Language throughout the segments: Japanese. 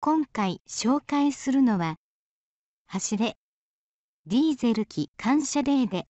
今回紹介するのは走れディーゼル機感謝デーで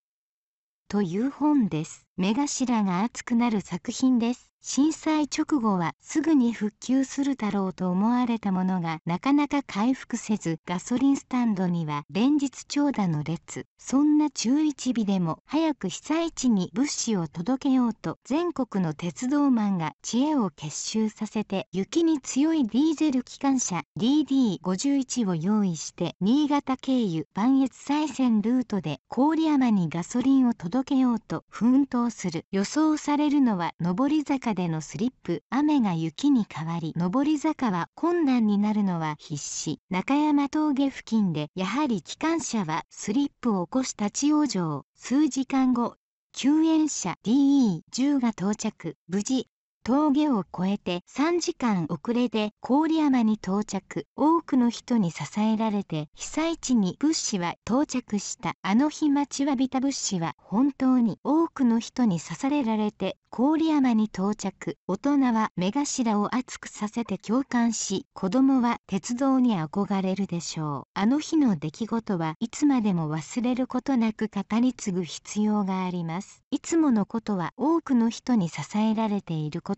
という本です目頭が熱くなる作品です震災直後はすぐに復旧するだろうと思われたものがなかなか回復せずガソリンスタンドには連日長蛇の列そんな中一日でも早く被災地に物資を届けようと全国の鉄道マンが知恵を結集させて雪に強いディーゼル機関車 DD51 を用意して新潟経由磐越西線ルートで郡山にガソリンを届けようと奮闘する予想されるのは上り坂でのスリップ雨が雪に変わり上り坂は困難になるのは必至中山峠付近でやはり機関車はスリップを起こし立ち往生数時間後救援車 DE10 が到着無事峠を越えて3時間遅れで郡山に到着多くの人に支えられて被災地に物資は到着したあの日待ちわびた物資は本当に多くの人に刺されられて郡山に到着大人は目頭を熱くさせて共感し子供は鉄道に憧れるでしょうあの日の出来事はいつまでも忘れることなく語り継ぐ必要がありますいつものことは多くの人に支えられていること